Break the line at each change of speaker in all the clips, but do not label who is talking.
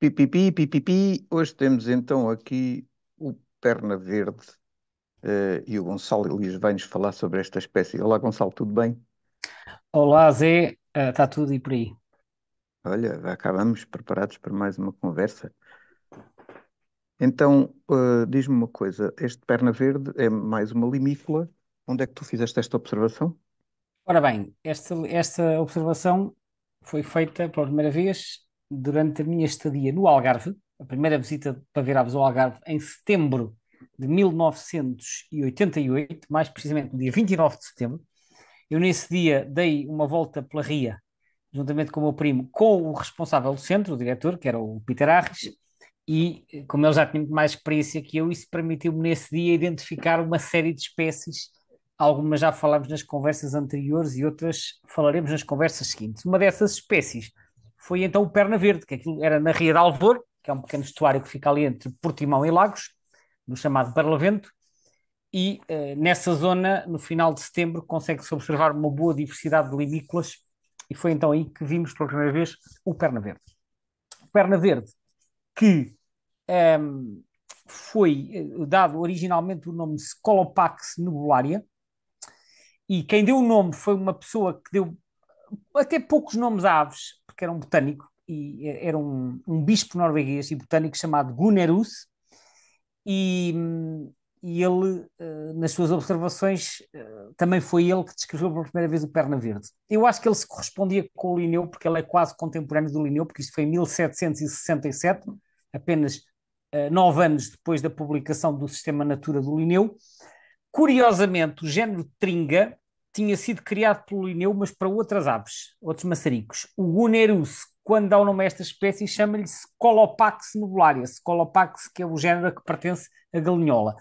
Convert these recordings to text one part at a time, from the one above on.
Pipipi, pipipi. Hoje temos então aqui o Perna Verde uh, e o Gonçalo Elias vai-nos falar sobre esta espécie. Olá, Gonçalo, tudo bem? Olá, Zé, está eh, uh, tudo e por aí? Olha, acabamos preparados para mais uma conversa. Então, uh, diz-me uma coisa: este Perna Verde é mais uma limícola. Onde é que tu fizeste esta observação? Ora bem,
esta, esta observação foi feita pela primeira vez durante a minha estadia no Algarve, a primeira visita para ver aves ao Algarve em setembro de 1988, mais precisamente no dia 29 de setembro. Eu nesse dia dei uma volta pela Ria, juntamente com o meu primo, com o responsável do centro, o diretor, que era o Peter Arres, e como ele já tinha mais experiência que eu, isso permitiu-me nesse dia identificar uma série de espécies, algumas já falámos nas conversas anteriores e outras falaremos nas conversas seguintes. Uma dessas espécies foi então o Perna Verde, que aquilo era na Ria de Alvor, que é um pequeno estuário que fica ali entre Portimão e Lagos, no chamado Barlavento, e eh, nessa zona, no final de setembro, consegue-se observar uma boa diversidade de limícolas, e foi então aí que vimos pela primeira vez o Perna Verde. O Perna Verde, que um, ehm, foi eh, dado originalmente o nome Scolopax nebularia, e quem deu o nome foi uma pessoa que deu até poucos nomes a aves, que era um botânico, e era um, um bispo norueguês e botânico chamado Gunnerus e, e ele, eh, nas suas observações, eh, também foi ele que descreveu pela primeira vez o Perna Verde. Eu acho que ele se correspondia com o Linneu, porque ele é quase contemporâneo do Linneu, porque isto foi em 1767, apenas eh, nove anos depois da publicação do Sistema Natura do Linneu. Curiosamente, o género Tringa tinha sido criado pelo Linneu, mas para outras aves, outros maçaricos. O Gunerus, quando dá o nome a esta espécie, chama-lhe Scolopax nobularia, Scolopax que é o género a que pertence a galinhola.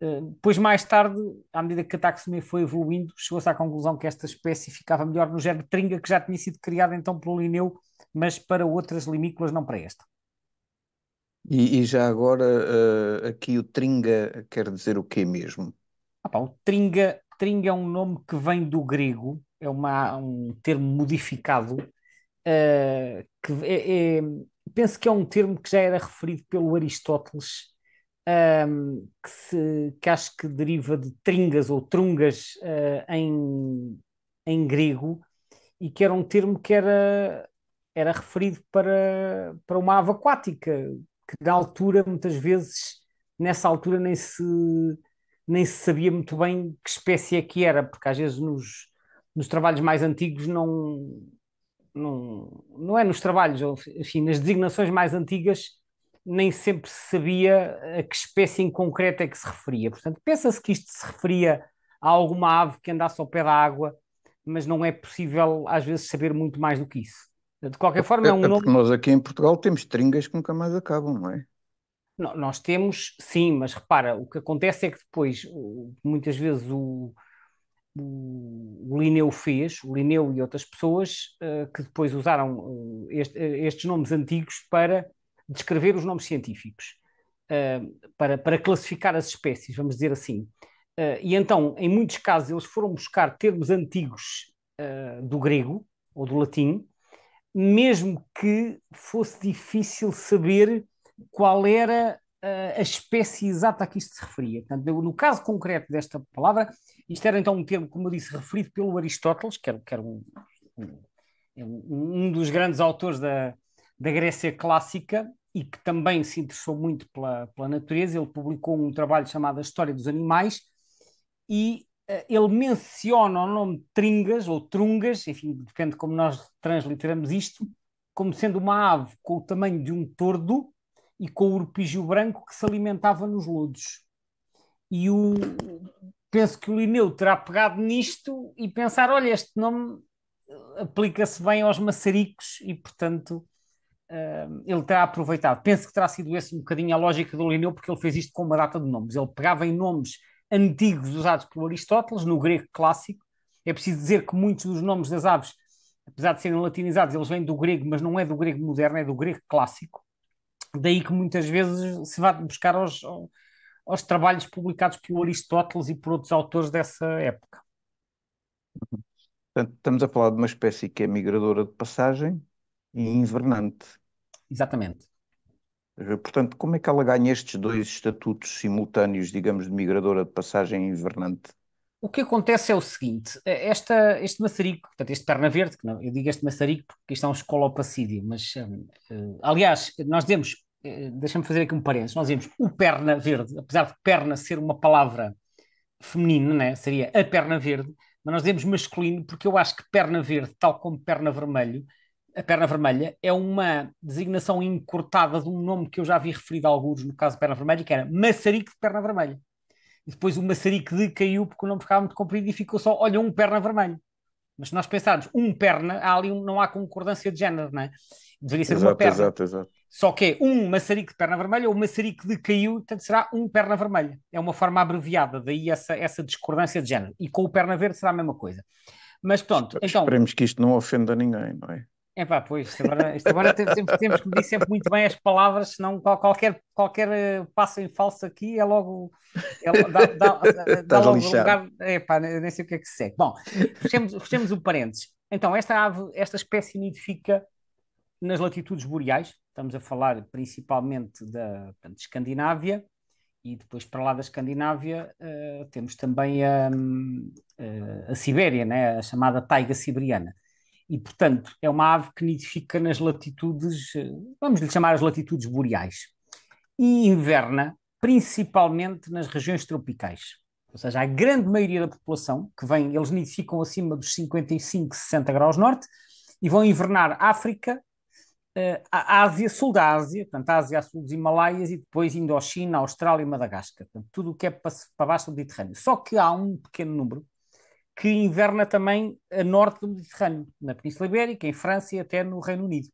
Eh, depois, mais tarde, à medida que a taxonomia foi evoluindo, chegou-se à conclusão que esta espécie ficava melhor no género tringa, que já tinha sido criada então pelo Linneu, mas para outras limícolas, não para esta.
E, e já agora, uh, aqui o tringa quer dizer o quê mesmo? Ah, pá, o tringa
Tring é um nome que vem do grego, é uma, um termo modificado, uh, que é, é, penso que é um termo que já era referido pelo Aristóteles, um, ehm, que, se, que, acho que deriva de tringas ou trungas uh, em, em grego, e que era um termo que era, era referido para, para uma ave aquática, que na altura, muitas vezes, nessa altura nem se nem se sabia muito bem que espécie é que era, porque às vezes nos, nos trabalhos mais antigos não, não, não é nos trabalhos, enfim, nas designações mais antigas nem sempre se sabia a que espécie em concreto é que se referia. Portanto, pensa-se que isto se referia a alguma ave que andasse ao pé da água, mas não é possível às vezes saber muito mais do que isso. De qualquer forma, é um é, é nome... Nós
aqui em Portugal temos tringas que nunca mais acabam, não é?
Nós temos, sim, mas repara, o que acontece é que depois, muitas vezes, o, o Linneu fez, o Linneu e outras pessoas, eh, que depois usaram eh, este, eh, estes nomes antigos para descrever os nomes científicos, para, para classificar as espécies, vamos dizer assim. e então, em muitos casos, eles foram buscar termos antigos do grego ou do latim, mesmo que fosse difícil saber qual era eh, a espécie exata a que isto se referia. Portanto, no caso concreto desta palavra, isto era então um termo, como eu disse, referido pelo Aristóteles, que era, que era é um, um, dos grandes autores da, da Grécia clássica e que também se interessou muito pela, pela natureza. Ele publicou um trabalho chamado A História dos Animais e eh, ele menciona o nome tringas ou trungas, enfim, depende como nós transliteramos isto, como sendo uma ave com o tamanho de um tordo e com o urpígio branco que se alimentava nos lodos. E o, penso que o Linneu terá pegado nisto e pensar: olha, este nome eh, aplica-se bem aos maçaricos e, portanto, uh, ele terá aproveitado. Penso que terá sido esse um bocadinho a lógica do Linneu, porque ele fez isto com uma data de nomes. Ele pegava em nomes antigos usados por Aristóteles, no grego clássico. É preciso dizer que muitos dos nomes das aves, apesar de serem latinizados, eles vêm do grego, mas não é do grego moderno, é do grego clássico. Daí que muitas vezes se vá buscar aos, aos trabalhos publicados pelo Aristóteles e por outros autores dessa
época. Portanto, estamos a falar de uma espécie que é migradora de passagem e invernante. Exatamente. Eh, portanto, como é que ela ganha estes dois estatutos simultâneos, digamos, de migradora de passagem e invernante?
O que acontece é o seguinte: eh, esta, este maçarico, portanto, este perna verde, que não, eu digo este maçarico porque isto é um escolopacídio, mas um, eh, aliás, nós dizemos eh, deixa-me fazer aqui um parênteses, nós vimos o perna verde, apesar de perna ser uma palavra feminina, né? seria a perna verde, mas nós dizemos masculino porque eu acho que perna verde, tal como perna vermelho, a perna vermelha é uma designação encurtada de um nome que eu já vi referido a alguns no caso de perna vermelha, que era maçarico de perna vermelha. E depois o maçarico de caiu porque o nome ficava muito comprido e ficou só, olha, um perna vermelho. Mas se nós pensarmos um perna, há ali um, não há concordância de género, não é?
Deveria ser exato, uma perna. Exato, exato.
Só que é um maçarico de perna vermelha ou um maçarico de caiu, portanto será um perna vermelha. É uma forma abreviada, daí essa, essa discordância de género. E com o perna verde será a mesma coisa. Mas pronto, Esperemos então... Esperemos
que isto não ofenda ninguém, não é?
É pá, pois, agora, agora temos, temos, que medir sempre muito bem as palavras, senão qualquer, qualquer eh, passo em falso aqui é logo. É, dá, dá, dá logo lugar. É pá, nem sei o que é que se segue. Bom, fechemos, fechemos o parênteses. Então, esta ave, esta espécie nidifica nas latitudes boreais, estamos a falar principalmente da portanto, Escandinávia, e depois para lá da Escandinávia uh, temos também a, a, eh, a Sibéria, né? a chamada taiga siberiana. E, portanto, é uma ave que nidifica nas latitudes, eh, vamos lhe chamar as latitudes boreais, e inverna principalmente nas regiões tropicais. Ou seja, a grande maioria da população que vem, eles nidificam acima dos 55, 60 graus norte e vão invernar África, eh, a Ásia, sul da Ásia, portanto, a Ásia a sul dos Himalaias e depois Indochina, Austrália e Madagascar, portanto, tudo o que é para, para baixo do Mediterrâneo. Só que há um pequeno número que inverna também a norte do Mediterrâneo, na Península Ibérica, em França e até no Reino Unido.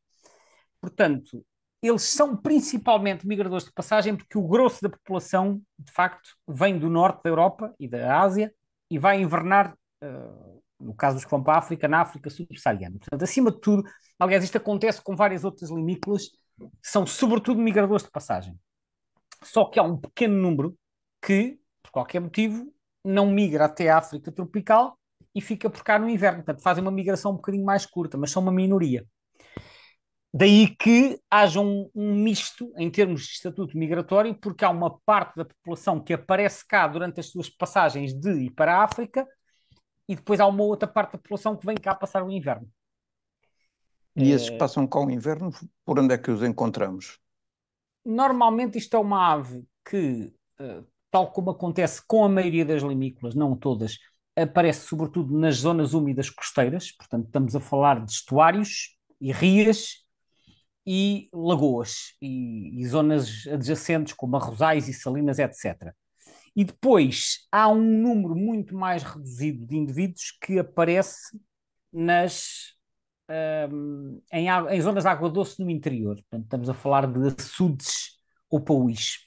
Portanto, eles são principalmente migradores de passagem porque o grosso da população, de facto, vem do norte da Europa e da Ásia e vai invernar uh, no caso dos que vão para a África, na África subsaariana. Portanto, acima de tudo, aliás, isto acontece com várias outras limícolas, são sobretudo migradores de passagem. Só que há um pequeno número que, por qualquer motivo, não migra até a África tropical e fica por cá no inverno. Portanto, fazem uma migração um bocadinho mais curta, mas são uma minoria. Daí que haja um, um, misto em termos de estatuto migratório, porque há uma parte da população que aparece cá durante as suas passagens de e para a África e depois há uma outra parte da população que vem cá passar o inverno.
E esses eh, que passam cá o inverno, por onde é que os encontramos?
Normalmente isto é uma ave que, eh, tal como acontece com a maioria das limícolas, não todas, aparece sobretudo nas zonas úmidas costeiras, portanto estamos a falar de estuários e rias e lagoas e, e zonas adjacentes como arrozais e salinas, etc. E depois há um número muito mais reduzido de indivíduos que aparece nas, um, em, em, zonas de água doce no interior. Portanto, estamos a falar de açudes ou pauís,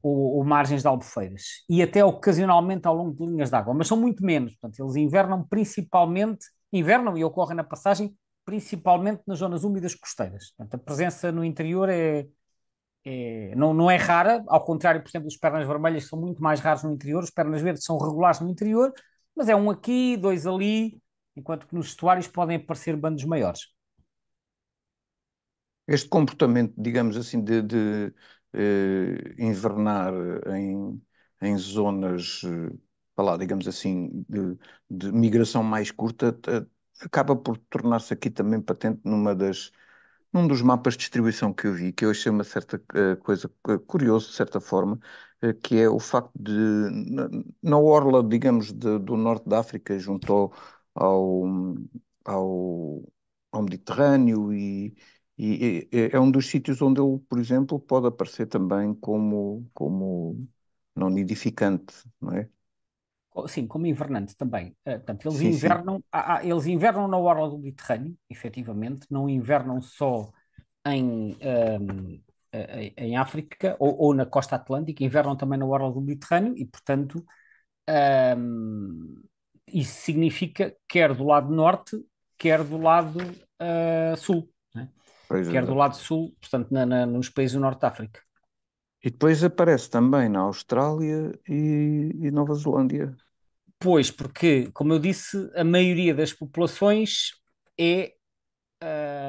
ou, ou, margens de albufeiras, e até ocasionalmente ao longo de linhas de água, mas são muito menos. Portanto, eles invernam principalmente, invernam e ocorrem na passagem principalmente nas zonas úmidas costeiras. Portanto, a presença no interior é, é, não, não é rara, ao contrário, por exemplo, dos pernas vermelhas são muito mais raros no interior, os pernas verdes são regulares no interior, mas é um aqui, dois ali, enquanto que nos estuários podem aparecer bandos maiores.
Este comportamento, digamos assim, de, de eh, invernar em, em zonas, eh, lá, digamos assim, de, de migração mais curta, eh, acaba por tornar-se aqui também patente numa das num dos mapas de distribuição que eu vi, que eu achei uma certa uh, coisa uh, eh, curiosa, de certa forma, uh, que é o facto de, na, na orla, digamos, de, do norte da África, junto ao, ao, ao Mediterrâneo e, e, e, é um dos sítios onde ele, por exemplo, pode aparecer também como, como não nidificante, não é? Sim, como invernante
também. Uh, portanto, eles, sim, invernam, sim. eles invernam na orla do Mediterrâneo, efetivamente, não invernam só em, um, ehm, eh, eh, em África ou, ou, na costa atlântica, invernam também na orla do Mediterrâneo e, portanto, um, ehm, isso significa quer do lado norte, quer do lado uh, sul, né?
quer é. do lado sul, portanto, na,
na, nos países do Norte de África.
E depois aparece também na Austrália e, e Nova Zelândia. Pois, porque, como eu disse, a maioria das populações é,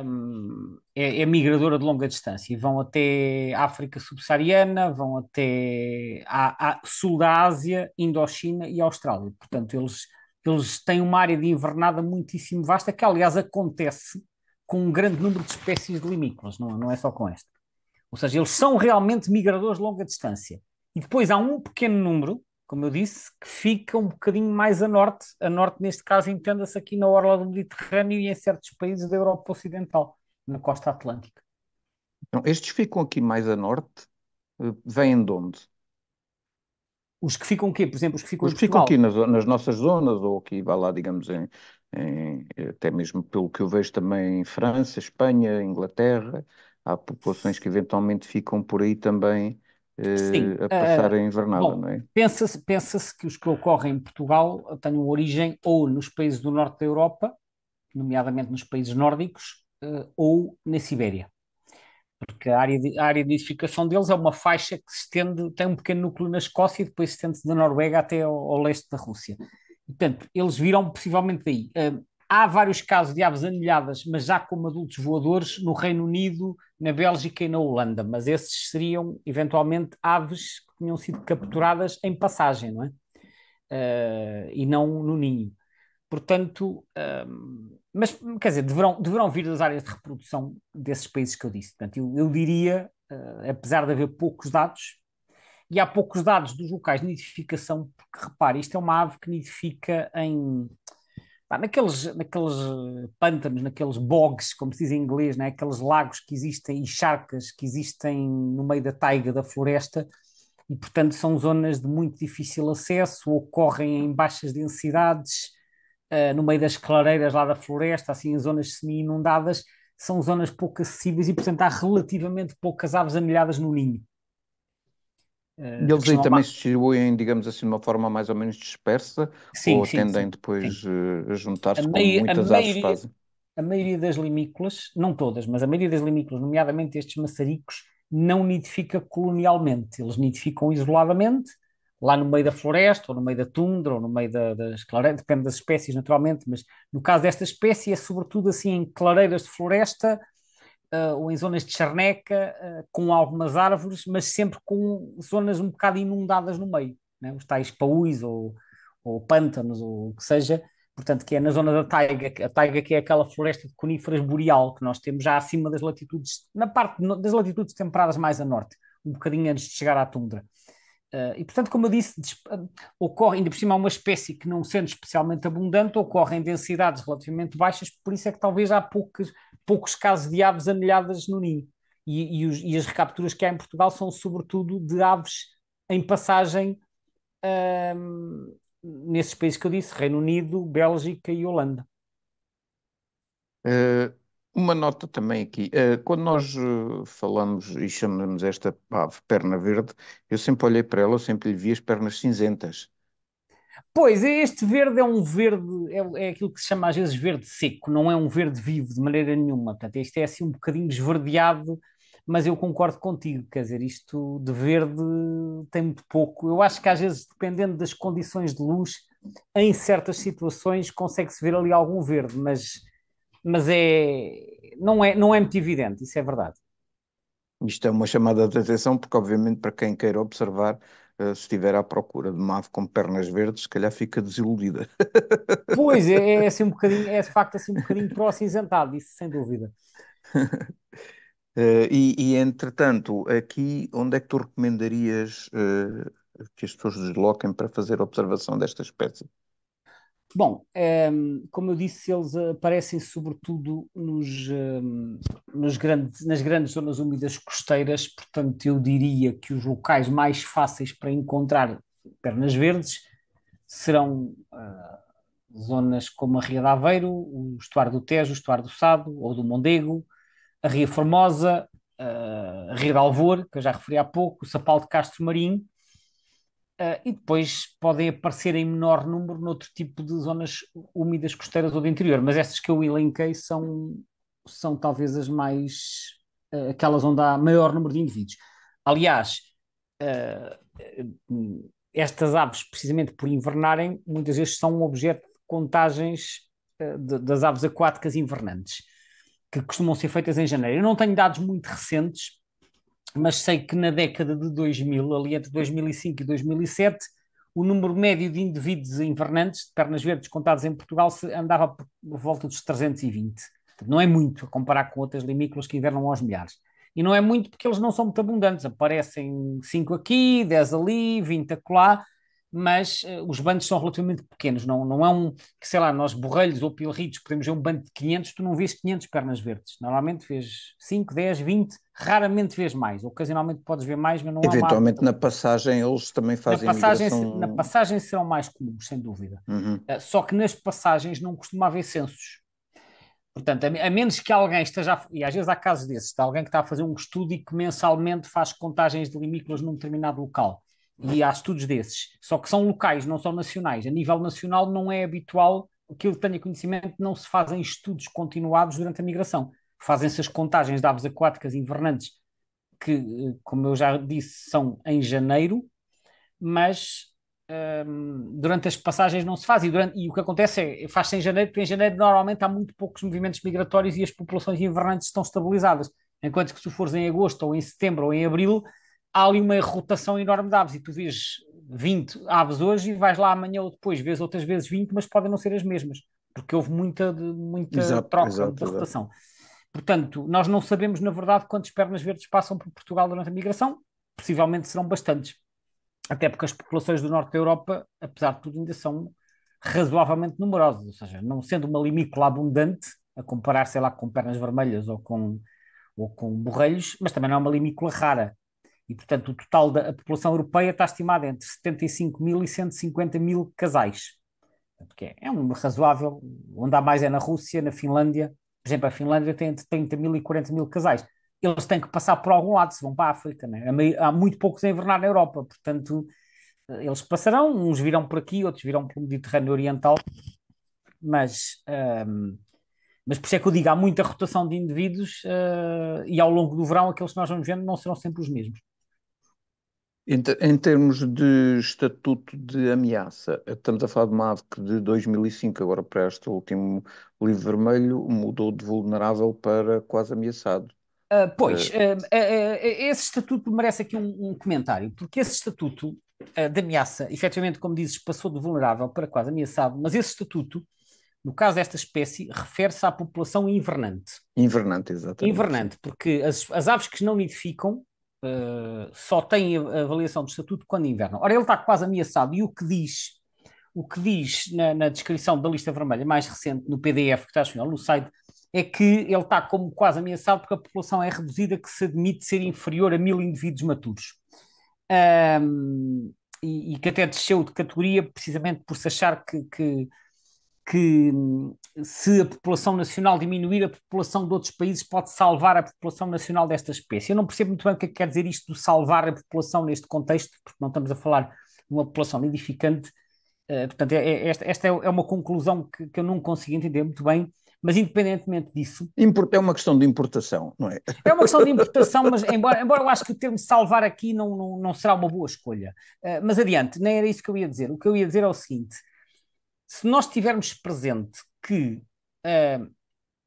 um, é, é, migradora de longa distância. E vão até África subsaariana, vão até a, a sul da Ásia, Indochina e Austrália. Portanto, eles, eles têm uma área de invernada muitíssimo vasta, que aliás acontece com um grande número de espécies de limícolas, não, não é só com esta. Ou seja, eles são realmente migradores de longa distância. E depois há um pequeno número como eu disse, que fica um bocadinho mais a norte. A norte, neste caso, entenda-se aqui na orla do Mediterrâneo e em certos países da Europa Ocidental, na costa atlântica.
Então, estes ficam aqui mais a norte, eh, vêm de onde?
Os que ficam aqui, por exemplo, os que ficam, os que ficam aqui nas,
nas, nossas zonas, ou aqui, vai lá, digamos, em, em, até mesmo pelo que eu vejo também em França, Espanha, Inglaterra, há populações que eventualmente ficam por aí também Sim. Eh, a eh, passar a invernada, Bom, não é?
Pensa-se pensa que os que ocorrem em Portugal tenham origem ou nos países do norte da Europa, nomeadamente nos países nórdicos, eh, ou na Sibéria. Porque a área, de, a área de edificação deles é uma faixa que se estende, tem um pequeno núcleo na Escócia e depois se estende da Noruega até ao, ao leste da Rússia. Portanto, eles viram possivelmente daí. Há vários casos de aves anilhadas, mas já como adultos voadores, no Reino Unido, na Bélgica e na Holanda, mas esses seriam eventualmente aves que tinham sido capturadas em passagem, não é? Uh, e não no ninho. Portanto, uh, mas quer dizer, deverão, deverão vir das áreas de reprodução desses países que eu disse. Portanto, eu, eu diria, uh, apesar de haver poucos dados, e há poucos dados dos locais de nidificação, porque repare, isto é uma ave que nidifica em pá, naqueles, naqueles eh, pântanos, naqueles bogs, como se diz em inglês, né? aqueles lagos que existem e charcas que existem no meio da taiga da floresta, e portanto são zonas de muito difícil acesso, ocorrem em baixas densidades, uh, no meio das clareiras lá da floresta, assim em zonas semi-inundadas, são zonas pouco acessíveis e portanto há relativamente poucas aves anilhadas no ninho. Eh, eles aí também se
distribuem, digamos assim, de uma forma mais ou menos dispersa? Sim, ou sim, tendem sim, depois eh, a juntar-se com muitas aves fazem?
A maioria das limícolas, não todas, mas a maioria das limícolas, nomeadamente estes maçaricos, não nidifica colonialmente. Eles nidificam isoladamente, lá no meio da floresta, ou no meio da tundra, ou no meio da, das clareiras, depende das espécies naturalmente, mas no caso desta espécie é sobretudo assim em clareiras de floresta, uh, ou em zonas de charneca, uh, com algumas árvores, mas sempre com zonas um bocado inundadas no meio, né? os tais paus ou, ou pântanos ou o que seja, portanto, que é na zona da taiga, a taiga que é aquela floresta de coníferas boreal que nós temos já acima das latitudes, na parte das latitudes temperadas mais a norte, um bocadinho antes de chegar à tundra. Uh, e portanto, como eu disse, ocorre, ainda por cima, uma espécie que não sendo especialmente abundante, ocorre em densidades relativamente baixas, por isso é que talvez há poucas, poucos casos de aves anelhadas no ninho. E, e, os, e, as recapturas que há em Portugal são sobretudo de aves em passagem nesses países que eu disse,
Reino Unido, Bélgica e Holanda. Uh, uma nota também aqui. Uh, quando nós uh, falamos e chamamos esta ave perna verde, eu sempre olhei para ela, eu sempre lhe vi as pernas cinzentas.
Pois, este verde é um verde, é, é, aquilo que se chama às vezes verde seco, não é um verde vivo de maneira nenhuma. Portanto, este é assim um bocadinho esverdeado, mas eu concordo contigo, quer dizer, isto de verde tem muito pouco. Eu acho que às vezes, dependendo das condições de luz, em certas situações consegue-se ver ali algum verde, mas, mas é, não, é, não é muito evidente, isso é verdade.
Isto é uma chamada de atenção, porque obviamente para quem queira observar, eh, se estiver à procura de uma ave com pernas verdes, se calhar fica desiludida.
Pois, é, é assim um bocadinho, é de facto assim um bocadinho o acinzentado, isso sem dúvida.
Uh, e, e, entretanto, aqui onde é que tu recomendarias uh, que as pessoas desloquem para fazer observação desta espécie?
Bom, ehm, como eu disse, eles aparecem sobretudo nos, ehm, nos grandes, nas grandes zonas úmidas costeiras, portanto, eu diria que os locais mais fáceis para encontrar pernas verdes serão uh, zonas como a Ria de Aveiro, o Estuário do Tejo, o Estuário do Sado ou do Mondego, a Ria Formosa, uh, a Ria de Alvor, que eu já referi há pouco, o Sapal de Castro Marinho Uh, e depois podem aparecer em menor número noutro tipo de zonas úmidas costeiras ou de interior, mas estas que eu elenquei são, são talvez as mais. Uh, aquelas onde há maior número de indivíduos. Aliás, uh, estas aves, precisamente por invernarem, muitas vezes são um objeto de contagens de, das aves aquáticas invernantes, que costumam ser feitas em janeiro. Eu não tenho dados muito recentes, mas sei que na década de 2000, ali entre 2005 e 2007, o número médio de indivíduos invernantes de pernas verdes contados em Portugal andava por volta dos 320. Não é muito a comparar com outras limícolas que invernam aos milhares. E não é muito porque eles não são muito abundantes, aparecem 5 aqui, 10 ali, 20 acolá, mas uh, os bandos são relativamente pequenos, não, não é um, que sei lá, nós borrelhos ou pilritos podemos ver um bando de 500, tu não vês 500 pernas verdes, normalmente vês 5, 10, 20, raramente vês mais, ocasionalmente podes ver mais, mas não Eventualmente
na passagem eles também fazem na passagem, migração... na
passagem serão mais comuns, sem dúvida, uhum. uh, só que nas passagens não costuma haver censos, Portanto, a, menos que alguém esteja, e às vezes há casos desses, de alguém que está a fazer um estudo e que mensalmente faz contagens de limícolas num determinado local. E há estudos desses. Só que são locais, não são nacionais. A nível nacional não é habitual, que eu tenha conhecimento, não se fazem estudos continuados durante a migração. Fazem-se as contagens de aves aquáticas invernantes, que, eh, como eu já disse, são em janeiro, mas ehm, durante as passagens não se faz. E, durante, e o que acontece é, faz-se em janeiro, porque em janeiro normalmente há muito poucos movimentos migratórios e as populações invernantes estão estabilizadas. Enquanto que se tu fores em agosto, ou em setembro, ou em abril, há ali uma rotação enorme de aves e tu vês 20 aves hoje e vais lá amanhã ou depois, vês outras vezes 20, mas podem não ser as mesmas, porque houve muita, muita exato, troca, exato, muita rotação. Exato. Portanto, nós não sabemos, na verdade, quantas pernas verdes passam por Portugal durante a migração, possivelmente serão bastantes, até porque as populações do norte da Europa, apesar de tudo, ainda são razoavelmente numerosas, ou seja, não sendo uma limícola abundante, a comparar, sei lá, com pernas vermelhas ou com, ou com borrelhos, mas também não é uma limícola rara. E, portanto, o total da população europeia está estimado entre 75 mil e 150 mil casais. Porque é, é um número razoável. Onde há mais é na Rússia, na Finlândia. Por exemplo, a Finlândia tem entre 30 mil e 40 mil casais. Eles têm que passar por algum lado, se vão para a África. Né? Há muito poucos a invernar na Europa. Portanto, eles passarão. Uns virão por aqui, outros virão pelo Mediterrâneo Oriental. Mas. Hum, mas por isso é que eu digo, há muita rotação de indivíduos uh, e ao longo do verão aqueles que nós vamos vendo não serão sempre os mesmos.
Em, em termos de estatuto de ameaça, estamos a falar de uma ave que de 2005, agora para este último livro vermelho, mudou de vulnerável para quase ameaçado.
Uh, pois, uh, uh, esse estatuto merece aqui um, um comentário, porque esse estatuto de ameaça, efetivamente, como dizes, passou de vulnerável para quase ameaçado, mas esse estatuto, no caso desta espécie, refere-se à população invernante.
Invernante, exatamente. Invernante,
porque as, as aves que não nidificam uh, só tem avaliação do estatuto quando inverno. Ora, ele está quase ameaçado e o que diz, o que diz na, na descrição da lista vermelha mais recente, no PDF que está disponível no site, é que ele está como quase ameaçado porque a população é reduzida que se admite ser inferior a mil indivíduos maturos. Um, e, e, que até desceu de categoria precisamente por se achar que, que que hum, se a população nacional diminuir, a população de outros países pode salvar a população nacional desta espécie. Eu não percebo muito bem o que, é que quer dizer isto de salvar a população neste contexto, porque não estamos a falar de uma população nidificante. Uh, portanto, é, é, esta, esta, é, é uma conclusão que, que, eu não consigo entender muito bem, mas independentemente disso. É uma questão de
importação, não é?
É uma questão de importação, mas embora, embora eu acho que o termo salvar aqui não, não, não será uma boa escolha. Uh, mas adiante, nem era isso que eu ia dizer. O que eu ia dizer é o seguinte se nós tivermos presente que uh,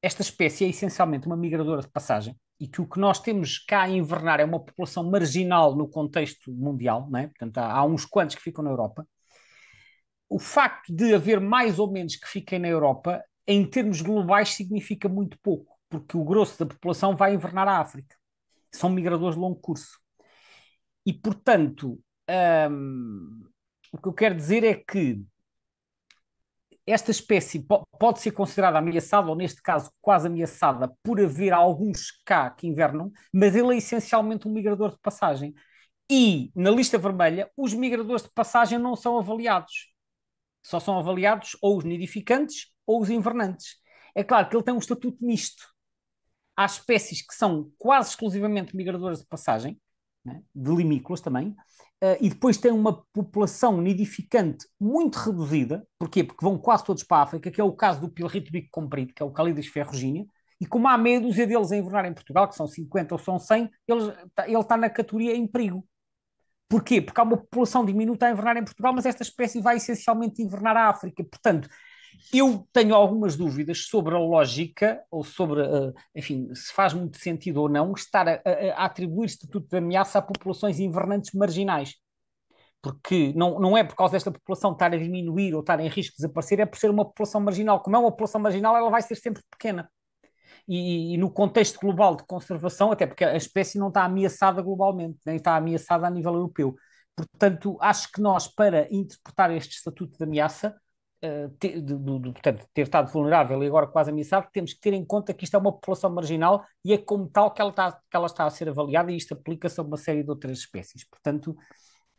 esta espécie é essencialmente uma migradora de passagem e que o que nós temos cá a invernar é uma população marginal no contexto mundial, né? portanto, há, há uns quantos que ficam na Europa, o facto de haver mais ou menos que fiquem na Europa, em termos globais, significa muito pouco, porque o grosso da população vai invernar à África. São migradores de longo curso. E, portanto, ah, o que eu quero dizer é que esta espécie pode ser considerada ameaçada, ou neste caso quase ameaçada, por haver alguns cá que invernam, mas ele é essencialmente um migrador de passagem. E, na lista vermelha, os migradores de passagem não são avaliados. Só são avaliados ou os nidificantes ou os invernantes. É claro que ele tem um estatuto misto. Há espécies que são quase exclusivamente migradoras de passagem, né, de limícolas também, ah, e depois tem uma população nidificante muito reduzida, porquê? Porque vão quase todos para a África, que é o caso do pilarito bico comprido, que é o Calidus ferrugínea, e como há meia dúzia deles a invernar em Portugal, que são 50 ou são 100, tá, ele, ele está na categoria em perigo. Porquê? Porque há uma população diminuta a invernar em Portugal, mas esta espécie vai essencialmente invernar à África. Portanto, eu tenho algumas dúvidas sobre a lógica, ou sobre, eh, enfim, se faz muito sentido ou não, estar a, a atribuir estatuto de ameaça a populações invernantes marginais. Porque não, não é por causa desta população estar a diminuir ou estar em risco de desaparecer, é por ser uma população marginal. Como é uma população marginal, ela vai ser sempre pequena. E, e, no contexto global de conservação, até porque a espécie não está ameaçada globalmente, nem está ameaçada a nível europeu. Portanto, acho que nós, para interpretar este estatuto de ameaça, eh, ter, de, de, de, portanto, ter estado vulnerável e agora quase ameaçado, temos que ter em conta que isto é uma população marginal e é como tal que ela está, que ela está a ser avaliada e isto aplica-se a uma série de outras espécies. Portanto.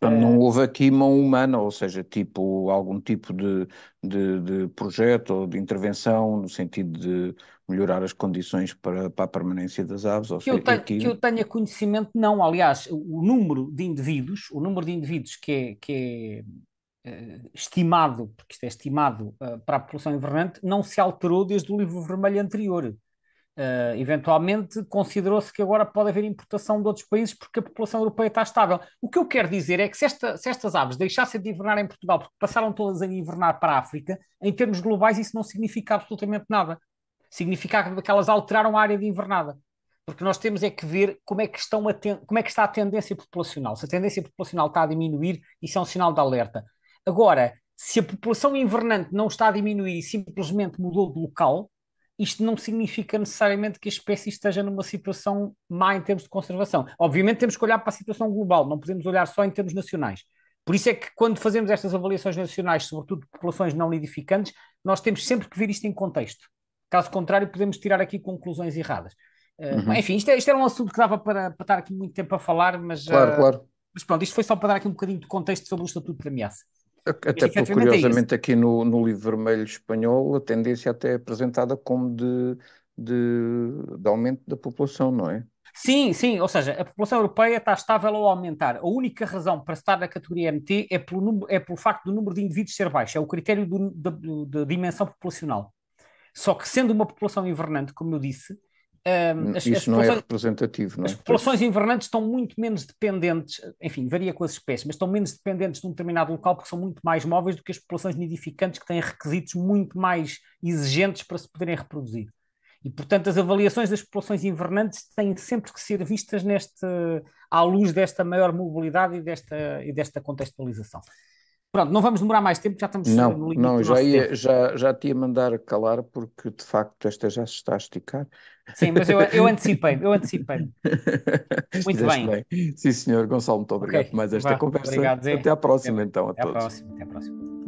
Eh, não houve aqui mão humana, ou seja, tipo, algum tipo de, de, projeto ou de intervenção no sentido de melhorar as condições para, para a permanência das aves? Ou que, eu tenho, aqui... que eu
tenha conhecimento, não. Aliás, o número de indivíduos, o número de indivíduos que é, que é eh, estimado, porque isto é estimado eh, para a população invernante, não se alterou desde o livro vermelho anterior. Uh, eventualmente considerou-se que agora pode haver importação de outros países porque a população europeia está estável. O que eu quero dizer é que se, esta, se, estas aves deixassem de invernar em Portugal porque passaram todas a invernar para a África, em termos globais isso não significa absolutamente nada. Significa que elas alteraram a área de invernada. Porque nós temos é que ver como é que, estão a ten, como é que está a tendência populacional. Se a tendência populacional está a diminuir, isso é um sinal de alerta. Agora, se a população invernante não está a diminuir e simplesmente mudou de local, isto não significa necessariamente que a espécie esteja numa situação má em termos de conservação. Obviamente temos que olhar para a situação global, não podemos olhar só em termos nacionais. Por isso é que quando fazemos estas avaliações nacionais, sobretudo de populações não nidificantes, nós temos sempre que ver isto em contexto. Caso contrário, podemos tirar aqui conclusões erradas. Eh, uhum. Uh, enfim, isto, é, isto era um assunto que dava para, para estar aqui muito tempo a falar, mas, claro, uh, claro. mas pronto, isto foi só para dar aqui um bocadinho de contexto sobre o Estatuto de Ameaça.
Até porque, é curiosamente, é aqui no, no livro vermelho espanhol, a tendência até é apresentada como de, de, de aumento da população, não é?
Sim, sim, ou seja, a população europeia está estável ou a aumentar. A única razão para estar na categoria MT é pelo, número, é pelo facto do número de indivíduos ser baixo, é o critério da, da dimensão populacional. Só que, sendo uma população invernante, como eu disse, Hum, as, Isso as não é
representativo, não é? As populações
invernantes estão muito menos dependentes, enfim, varia com as espécies, mas estão menos dependentes de um determinado local porque são muito mais móveis do que as populações nidificantes que têm requisitos muito mais exigentes para se poderem reproduzir. E, portanto, as avaliações das populações invernantes têm sempre que ser vistas neste, à luz desta maior mobilidade e desta, e desta contextualização. Pronto, não vamos demorar mais tempo, já estamos não, no limite Não, já, ia, tempo. já,
já te ia mandar calar porque de facto esta já se está a esticar. Sim, mas eu, eu
antecipei, eu antecipei.
Muito bem. bem. Sim senhor, Gonçalo, muito obrigado okay. por mais esta Vá, conversa. Obrigado, Zé. Até à próxima até, então a até todos. À próxima, até à
próxima.